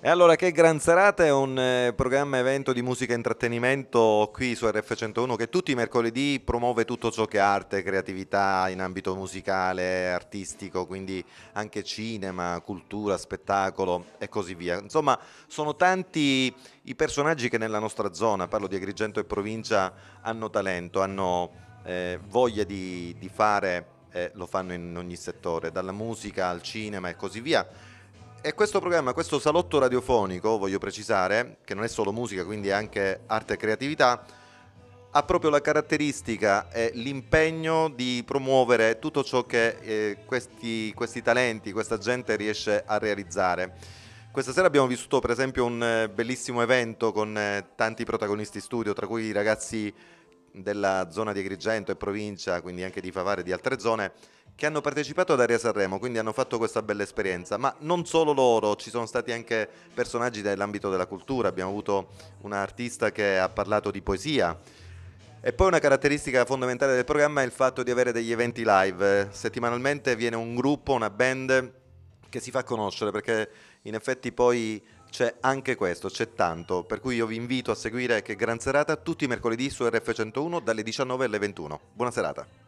E allora che Gran Serata è un eh, programma evento di musica e intrattenimento qui su RF101 che tutti i mercoledì promuove tutto ciò che è arte, creatività in ambito musicale, artistico, quindi anche cinema, cultura, spettacolo e così via. Insomma sono tanti i personaggi che nella nostra zona, parlo di Agrigento e provincia, hanno talento, hanno eh, voglia di, di fare, eh, lo fanno in ogni settore, dalla musica al cinema e così via e questo programma, questo salotto radiofonico, voglio precisare, che non è solo musica, quindi è anche arte e creatività, ha proprio la caratteristica e l'impegno di promuovere tutto ciò che eh, questi, questi talenti, questa gente riesce a realizzare. Questa sera abbiamo vissuto per esempio un eh, bellissimo evento con eh, tanti protagonisti studio, tra cui i ragazzi della zona di Agrigento e provincia, quindi anche di Favare e di altre zone, che hanno partecipato ad Aria Sanremo, quindi hanno fatto questa bella esperienza, ma non solo loro, ci sono stati anche personaggi dell'ambito della cultura, abbiamo avuto un artista che ha parlato di poesia. E poi una caratteristica fondamentale del programma è il fatto di avere degli eventi live. Settimanalmente viene un gruppo, una band che si fa conoscere perché in effetti poi c'è anche questo, c'è tanto, per cui io vi invito a seguire che gran serata tutti i mercoledì su RF101 dalle 19 alle 21. Buona serata.